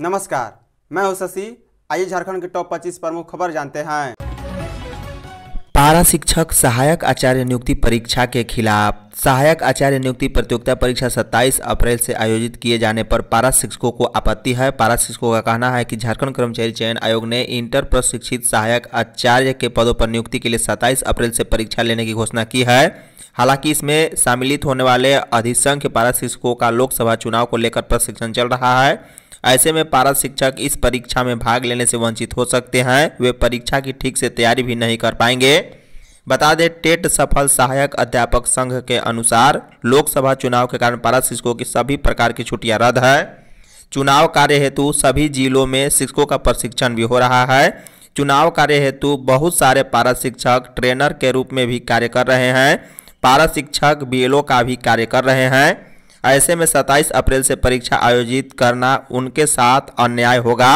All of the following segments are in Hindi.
नमस्कार मैं हूं शशि आइए झारखंड के टॉप 25 प्रमुख खबर जानते हैं पारा शिक्षक सहायक आचार्य नियुक्ति परीक्षा के खिलाफ सहायक आचार्य नियुक्ति प्रतियोगिता परीक्षा 27 अप्रैल से आयोजित किए जाने पर पारा शिक्षकों को आपत्ति है पारा शिक्षकों का कहना है कि झारखंड कर्मचारी चयन आयोग ने इंटर प्रशिक्षित सहायक आचार्य के पदों पर नियुक्ति के लिए 27 अप्रैल से परीक्षा लेने की घोषणा की है हालांकि इसमें सम्मिलित होने वाले अधिसंख्य पारा शिक्षकों का लोकसभा चुनाव को लेकर प्रशिक्षण चल रहा है ऐसे में पारा शिक्षक इस परीक्षा में भाग लेने से वंचित हो सकते हैं वे परीक्षा की ठीक से तैयारी भी नहीं कर पाएंगे बता दें टेट सफल सहायक अध्यापक संघ के अनुसार लोकसभा चुनाव के कारण पारा शिक्षकों की सभी प्रकार की छुट्टियां रद्द है चुनाव कार्य हेतु सभी जिलों में शिक्षकों का प्रशिक्षण भी हो रहा है चुनाव कार्य हेतु बहुत सारे पारा शिक्षक ट्रेनर के रूप में भी कार्य कर रहे हैं पारा शिक्षक बीएलओ का भी कार्य कर रहे हैं ऐसे में 27 अप्रैल से परीक्षा आयोजित करना उनके साथ अन्याय होगा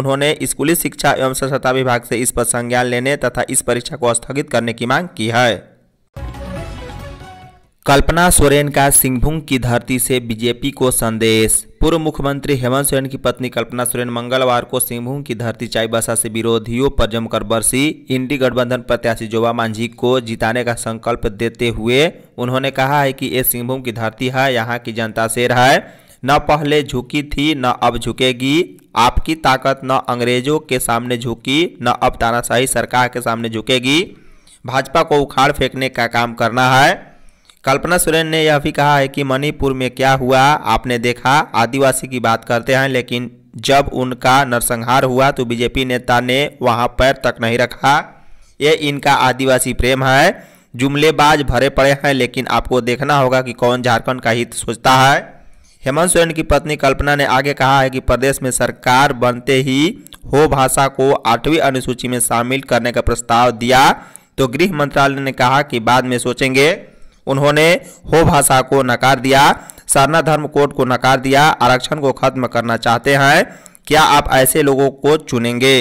उन्होंने स्कूली शिक्षा एवं स्वच्छता विभाग से इस पर संज्ञान लेने तथा इस परीक्षा को स्थगित करने की मांग की है कल्पना सोरेन का सिंहभूम की धरती से बीजेपी को संदेश पूर्व मुख्यमंत्री हेमंत सोरेन की पत्नी कल्पना सोरेन मंगलवार को सिंहभूम की धरती चाईबासा से विरोधियों पर जमकर बरसी इंडी गठबंधन प्रत्याशी जोबा मांझी को जिताने का संकल्प देते हुए उन्होंने कहा है कि ये सिंहभूम की धरती है यहाँ की जनता शेर है न पहले झुकी थी न अब झुकेगी आपकी ताकत न अंग्रेजों के सामने झुकी न अब तानाशाही सरकार के सामने झुकेगी भाजपा को उखाड़ फेंकने का काम करना है कल्पना सुरेन ने यह भी कहा है कि मणिपुर में क्या हुआ आपने देखा आदिवासी की बात करते हैं लेकिन जब उनका नरसंहार हुआ तो बीजेपी नेता ने वहां पैर तक नहीं रखा ये इनका आदिवासी प्रेम है जुमलेबाज भरे पड़े हैं लेकिन आपको देखना होगा कि कौन झारखंड का हित सोचता है हेमंत सोरेन की पत्नी कल्पना ने आगे कहा है कि प्रदेश में सरकार बनते ही हो भाषा को आठवीं अनुसूची में शामिल करने का प्रस्ताव दिया तो गृह मंत्रालय ने कहा कि बाद में सोचेंगे उन्होंने हो भाषा को नकार दिया सरना धर्म कोड को नकार दिया आरक्षण को खत्म करना चाहते हैं क्या आप ऐसे लोगों को चुनेंगे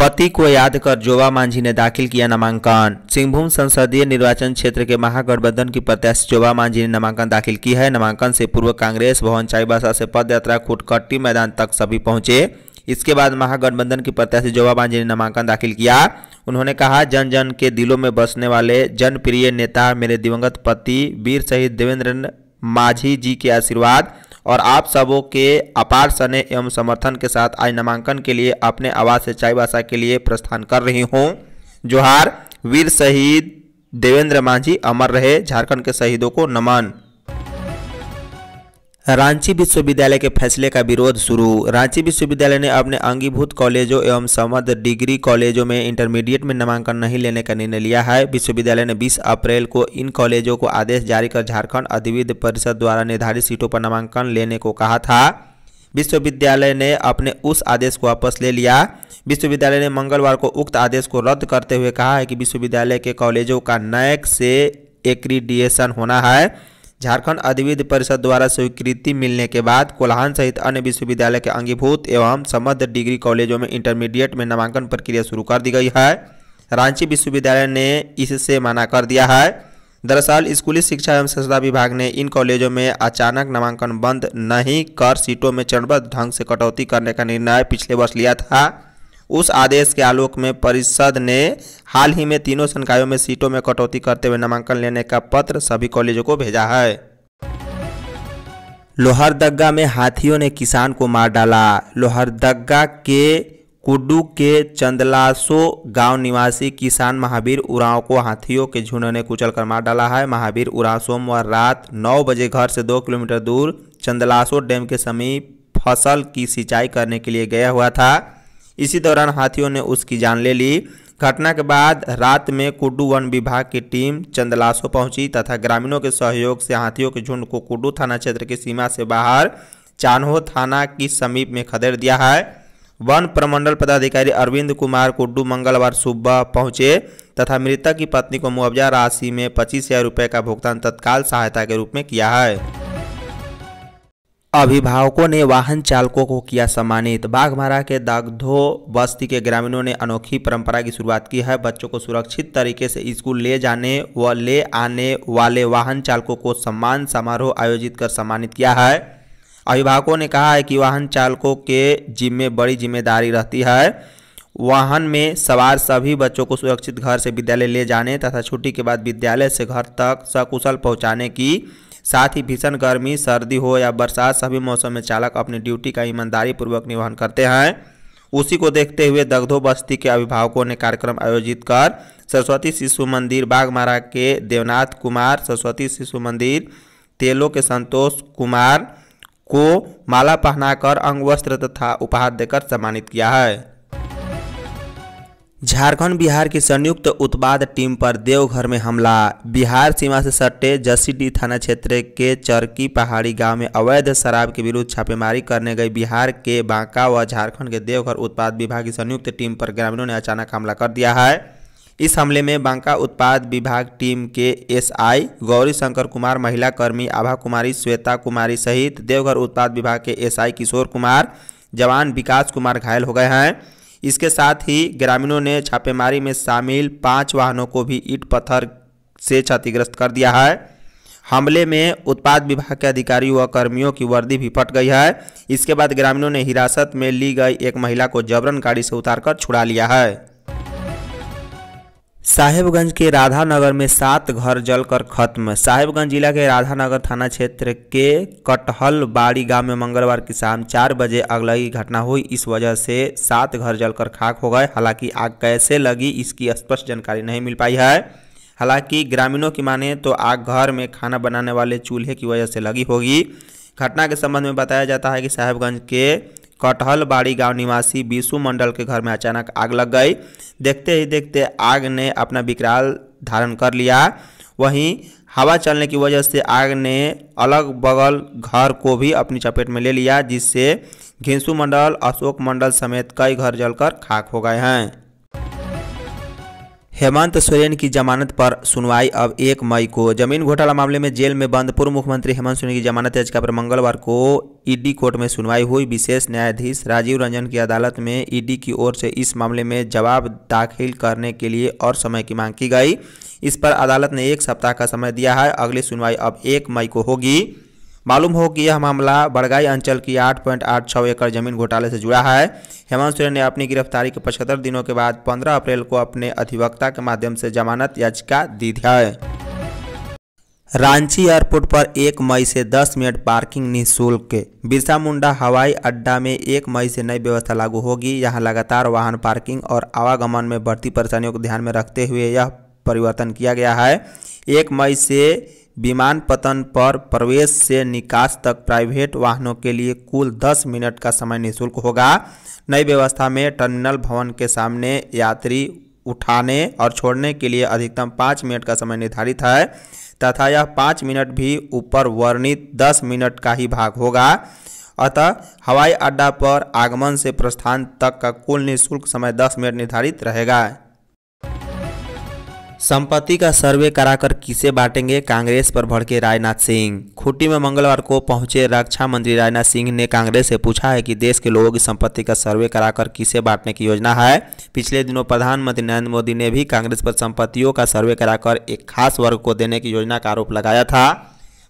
पति को याद कर जोबा मांझी ने दाखिल किया नामांकन सिंहभूम संसदीय निर्वाचन क्षेत्र के महागठबंधन की प्रत्याशी जोबा मांझी ने नामांकन दाखिल की है नामांकन से पूर्व कांग्रेस भवन चाईबासा से पद यात्रा खुटकट्टी मैदान तक सभी पहुंचे इसके बाद महागठबंधन की प्रत्याशी जोबा मांझी ने नामांकन दाखिल किया उन्होंने कहा जन जन के दिलों में बसने वाले जनप्रिय नेता मेरे दिवंगत पति वीर शहीद देवेंद्र माझी जी के आशीर्वाद और आप सबों के अपार स्नेह एवं समर्थन के साथ आज नामांकन के लिए अपने आवाज से चाय भाषा के लिए प्रस्थान कर रही हूँ जोहार वीर शहीद देवेंद्र मांझी अमर रहे झारखंड के शहीदों को नमन रांची विश्वविद्यालय के फैसले का विरोध शुरू रांची विश्वविद्यालय ने अपने अंगीभूत कॉलेजों एवं समद डिग्री कॉलेजों में इंटरमीडिएट में नामांकन नहीं लेने का निर्णय लिया है विश्वविद्यालय ने 20 अप्रैल को इन कॉलेजों को आदेश जारी कर झारखंड अधिविध परिषद द्वारा निर्धारित सीटों पर नामांकन लेने को कहा था विश्वविद्यालय ने अपने उस आदेश को वापस ले लिया विश्वविद्यालय ने मंगलवार को उक्त आदेश को रद्द करते हुए कहा है कि विश्वविद्यालय के कॉलेजों का नैक से एक्रीडिएशन होना है झारखंड अधिविध परिषद द्वारा स्वीकृति मिलने के बाद कोल्हान सहित अन्य विश्वविद्यालय के अंगीभूत एवं समद्ध डिग्री कॉलेजों में इंटरमीडिएट में नामांकन प्रक्रिया शुरू कर दी गई है रांची विश्वविद्यालय ने इससे मना कर दिया है दरअसल स्कूली शिक्षा एवं संस्था विभाग ने इन कॉलेजों में अचानक नामांकन बंद नहीं कर सीटों में चरणबद्ध ढंग से कटौती करने का निर्णय पिछले वर्ष लिया था उस आदेश के आलोक में परिषद ने हाल ही में तीनों संकायों में सीटों में कटौती करते हुए नामांकन लेने का पत्र सभी कॉलेजों को भेजा है लोहरदगा में हाथियों ने किसान को मार डाला लोहरदगा के कुडू के चंदलासो गांव निवासी किसान महावीर उरांव को हाथियों के झुंड ने कुचल कर मार डाला है महावीर उरांव सोमवार रात 9 बजे घर से 2 किलोमीटर दूर चंदलासो डैम के समीप फसल की सिंचाई करने के लिए गया हुआ था इसी दौरान हाथियों ने उसकी जान ले ली घटना के बाद रात में कुड्डू वन विभाग की टीम चंदलासो पहुंची तथा ग्रामीणों के सहयोग से हाथियों के झुंड को कुड्डू थाना क्षेत्र की सीमा से बाहर चानहो थाना की समीप में खदेड़ दिया है वन प्रमंडल पदाधिकारी अरविंद कुमार कुड्डू मंगलवार सुबह पहुंचे तथा मृतक की पत्नी को मुआवजा राशि में पच्चीस हजार रुपये का भुगतान तत्काल सहायता के रूप में किया है अभिभावकों ने वाहन चालकों को किया सम्मानित बाघमारा के दागधो बस्ती के ग्रामीणों ने अनोखी परंपरा की शुरुआत की है बच्चों को सुरक्षित तरीके से स्कूल ले जाने व ले आने वाले वाहन चालकों को सम्मान समारोह आयोजित कर सम्मानित किया है अभिभावकों ने कहा है कि वाहन चालकों के जिम्मे बड़ी जिम्मेदारी रहती है वाहन में सवार सभी बच्चों को सुरक्षित घर से विद्यालय ले जाने तथा छुट्टी के बाद विद्यालय से घर तक सकुशल पहुँचाने की साथ ही भीषण गर्मी सर्दी हो या बरसात सभी मौसम में चालक अपनी ड्यूटी का ईमानदारी पूर्वक निर्वहन करते हैं उसी को देखते हुए दग्धो बस्ती के अभिभावकों ने कार्यक्रम आयोजित कर सरस्वती शिशु मंदिर बागमारा के देवनाथ कुमार सरस्वती शिशु मंदिर तेलो के संतोष कुमार को माला पहनाकर अंगवस्त्र तथा उपहार देकर सम्मानित किया है झारखंड बिहार की संयुक्त उत्पाद टीम पर देवघर में हमला बिहार सीमा से सटे जसीडीह थाना क्षेत्र के चरकी पहाड़ी गांव में अवैध शराब के विरुद्ध छापेमारी करने गई बिहार के बांका व झारखंड के देवघर उत्पाद विभाग की संयुक्त टीम पर ग्रामीणों ने अचानक हमला कर दिया है इस हमले में बांका उत्पाद विभाग टीम के एसआई गौरी शंकर कुमार महिला कर्मी आभा कुमारी श्वेता कुमारी सहित देवघर उत्पाद विभाग के एसआई किशोर कुमार जवान विकास कुमार घायल हो गए हैं इसके साथ ही ग्रामीणों ने छापेमारी में शामिल पाँच वाहनों को भी ईट पत्थर से क्षतिग्रस्त कर दिया है हमले में उत्पाद विभाग के अधिकारी व कर्मियों की वर्दी भी फट गई है इसके बाद ग्रामीणों ने हिरासत में ली गई एक महिला को जबरन गाड़ी से उतारकर छुड़ा लिया है साहेबगंज के राधानगर में सात घर जलकर खत्म साहेबगंज जिला के राधानगर थाना क्षेत्र के कटहल बाड़ी गांव में मंगलवार की शाम चार बजे अगलगी घटना हुई इस वजह से सात घर जलकर खाक हो गए हालांकि आग कैसे लगी इसकी स्पष्ट जानकारी नहीं मिल पाई है हालांकि ग्रामीणों की माने तो आग घर में खाना बनाने वाले चूल्हे की वजह से लगी होगी घटना के संबंध में बताया जाता है कि साहेबगंज के कटहलबाड़ी गांव निवासी विशु मंडल के घर में अचानक आग लग गई देखते ही देखते आग ने अपना विकराल धारण कर लिया वहीं हवा चलने की वजह से आग ने अलग बगल घर को भी अपनी चपेट में ले लिया जिससे घिंसु मंडल अशोक मंडल समेत कई घर जलकर खाक हो गए हैं हेमंत सोरेन की जमानत पर सुनवाई अब एक मई को जमीन घोटाला मामले में जेल में बंद पूर्व मुख्यमंत्री हेमंत सोरेन की जमानत याचिका पर मंगलवार को ईडी कोर्ट में सुनवाई हुई विशेष न्यायाधीश राजीव रंजन की अदालत में ईडी की ओर से इस मामले में जवाब दाखिल करने के लिए और समय की मांग की गई इस पर अदालत ने एक सप्ताह का समय दिया है अगली सुनवाई अब एक मई को होगी मालूम हो कि यह मामला बड़गाई अंचल की 8.86 एकड़ जमीन घोटाले से जुड़ा है हेमंत सोरेन ने अपनी गिरफ्तारी के पचहत्तर दिनों के बाद 15 अप्रैल को अपने अधिवक्ता के माध्यम से जमानत याचिका दी है रांची एयरपोर्ट पर एक मई से 10 मिनट पार्किंग निःशुल्क बिरसा मुंडा हवाई अड्डा में एक मई से नई व्यवस्था लागू होगी यहां लगातार वाहन पार्किंग और आवागमन में बढ़ती परेशानियों को ध्यान में रखते हुए यह परिवर्तन किया गया है एक मई से विमान पतन पर प्रवेश से निकास तक प्राइवेट वाहनों के लिए कुल 10 मिनट का समय निशुल्क होगा नई व्यवस्था में टर्मिनल भवन के सामने यात्री उठाने और छोड़ने के लिए अधिकतम पाँच मिनट का समय निर्धारित है तथा यह पाँच मिनट भी ऊपर वर्णित दस मिनट का ही भाग होगा अतः हवाई अड्डा पर आगमन से प्रस्थान तक का कुल निःशुल्क समय दस मिनट निर्धारित रहेगा संपत्ति का सर्वे कराकर किसे बांटेंगे कांग्रेस पर भड़के राजनाथ सिंह खुट्टी में मंगलवार को पहुंचे रक्षा मंत्री राजनाथ सिंह ने कांग्रेस से पूछा है कि देश के लोगों की संपत्ति का सर्वे कराकर किसे बांटने की योजना है पिछले दिनों प्रधानमंत्री नरेंद्र मोदी ने भी कांग्रेस पर संपत्तियों का सर्वे कराकर एक खास वर्ग को देने की योजना का आरोप लगाया था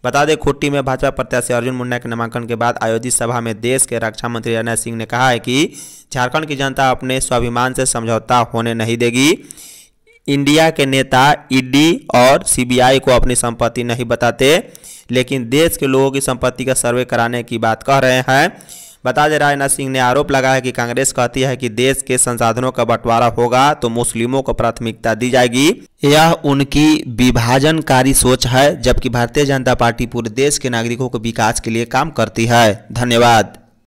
बता दें खुट्टी में भाजपा प्रत्याशी अर्जुन मुंडा के नामांकन के बाद आयोजित सभा में देश के रक्षा मंत्री राजनाथ सिंह ने कहा है कि झारखंड की जनता अपने स्वाभिमान से समझौता होने नहीं देगी इंडिया के नेता ईडी e और सीबीआई को अपनी संपत्ति नहीं बताते लेकिन देश के लोगों की संपत्ति का सर्वे कराने की बात कह रहे हैं बता दें राजनाथ सिंह ने आरोप लगाया कि कांग्रेस कहती है कि देश के संसाधनों का बंटवारा होगा तो मुस्लिमों को प्राथमिकता दी जाएगी यह उनकी विभाजनकारी सोच है जबकि भारतीय जनता पार्टी पूरे देश के नागरिकों को विकास के लिए काम करती है धन्यवाद